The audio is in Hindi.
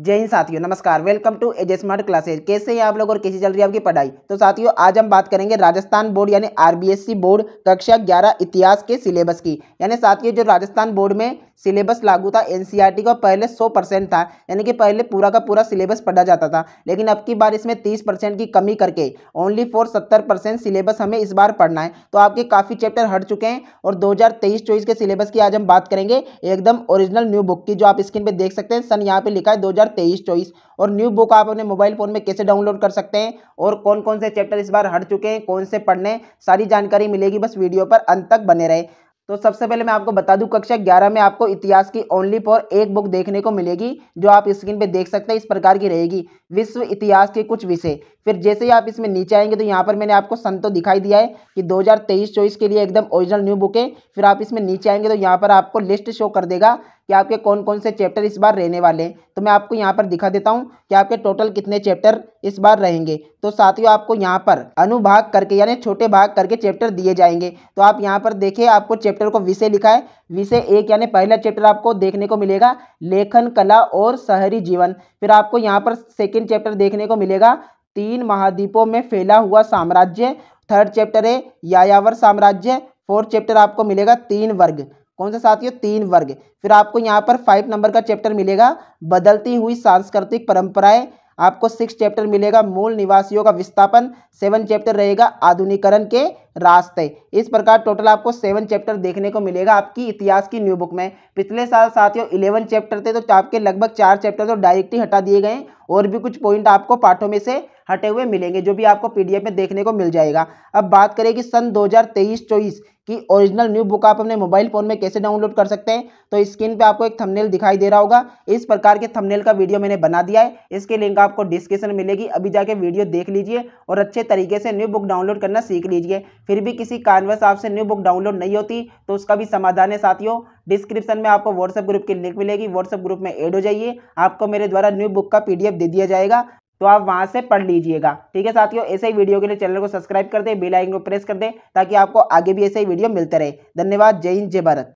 जय हिंद साथियों नमस्कार welcome to age smart classes कैसे हैं आप लोग और कैसी चल रही है आपकी पढ़ाई तो साथियों आज हम बात करेंगे राजस्थान बोर्ड यानी आरबीएससी e बोर्ड कक्षा 11 इतिहास के सिलेबस की यानी साथियों जो राजस्थान बोर्ड में सिलेबस लागू था एनसीईआरटी e का पहले 100 परसेंट था यानी कि पहले पूरा का पूरा सिलेबस पढ़ा जाता था लेकिन अब की बार इसमें 30 परसेंट की कमी करके ओनली फॉर 70 परसेंट सिलेबस हमें इस बार पढ़ना है तो आपके काफ़ी चैप्टर हट चुके हैं और दो हज़ार के सिलेबस की आज हम बात करेंगे एकदम ओरिजिनल न्यू बुक की जो आप स्क्रीन पर देख सकते हैं सन यहाँ पर लिखा है दो हज़ार और न्यू बुक आप अपने मोबाइल फ़ोन में कैसे डाउनलोड कर सकते हैं और कौन कौन से चैप्टर इस बार हट चुके हैं कौन से पढ़ने सारी जानकारी मिलेगी बस वीडियो पर अंत तक बने रहे तो सबसे पहले मैं आपको बता दूं कक्षा ग्यारह में आपको इतिहास की ओनली फॉर एक बुक देखने को मिलेगी जो आप स्क्रीन पे देख सकते हैं इस प्रकार की रहेगी विश्व इतिहास के कुछ विषय फिर जैसे ही आप इसमें नीचे आएंगे तो यहाँ पर मैंने आपको संतो दिखाई दिया है कि 2023-24 के लिए एकदम ओरिजिनल न्यू बुक है फिर आप इसमें नीचे आएंगे तो यहाँ पर आपको लिस्ट शो कर देगा कि आपके कौन कौन से चैप्टर इस बार रहने वाले हैं तो मैं आपको यहाँ पर दिखा देता हूँ कि आपके टोटल कितने चैप्टर इस बार रहेंगे तो साथियों आपको यहाँ पर अनुभाग करके यानी छोटे भाग करके चैप्टर दिए जाएंगे तो आप यहाँ पर देखिए आपको चैप्टर को विषय लिखा है विषय एक यानी पहला चैप्टर आपको देखने को मिलेगा लेखन कला और शहरी जीवन फिर आपको यहाँ पर सेकेंड चैप्टर देखने को मिलेगा तीन महाद्वीपों में फैला हुआ साम्राज्य थर्ड चैप्टर है यायावर साम्राज्य फोर्थ चैप्टर आपको मिलेगा तीन वर्ग कौन सा साथियों तीन वर्ग फिर आपको यहाँ पर फाइव नंबर का चैप्टर मिलेगा बदलती हुई सांस्कृतिक परंपराएं आपको सिक्स चैप्टर मिलेगा मूल निवासियों का विस्थापन सेवन चैप्टर रहेगा आधुनिकरण के रास्ते इस प्रकार टोटल आपको सेवन चैप्टर देखने को मिलेगा आपकी इतिहास की न्यू बुक में पिछले साल साथियों इलेवन चैप्टर थे तो आपके लगभग चार चैप्टर तो डायरेक्ट ही हटा दिए गए और भी कुछ पॉइंट आपको पाठों में से हटे हुए मिलेंगे जो भी आपको पीडीएफ में देखने को मिल जाएगा अब बात करें कि सन 2023-24 की ओरिजिनल न्यू बुक आप अपने मोबाइल फ़ोन में कैसे डाउनलोड कर सकते हैं तो स्क्रीन पे आपको एक थंबनेल दिखाई दे रहा होगा इस प्रकार के थंबनेल का वीडियो मैंने बना दिया है इसके लिंक आपको डिस्क्रिप्शन मिलेगी अभी जाके वीडियो देख लीजिए और अच्छे तरीके से न्यू बुक डाउनलोड करना सीख लीजिए फिर भी किसी कारणवश आपसे न्यू बुक डाउनलोड नहीं होती तो उसका भी समाधान है साथियों डिस्क्रिप्शन में आपको व्हाट्सएप ग्रुप की लिंक मिलेगी व्हाट्सएप ग्रुप में एड हो जाइए आपको मेरे द्वारा न्यू बुक का पी दे दिया जाएगा तो आप वहां से पढ़ लीजिएगा ठीक है साथियों ऐसे ही वीडियो के लिए चैनल को सब्सक्राइब कर दें बेल आइकन को प्रेस कर दें ताकि आपको आगे भी ऐसे ही वीडियो मिलते रहे धन्यवाद जय हिंद जय भारत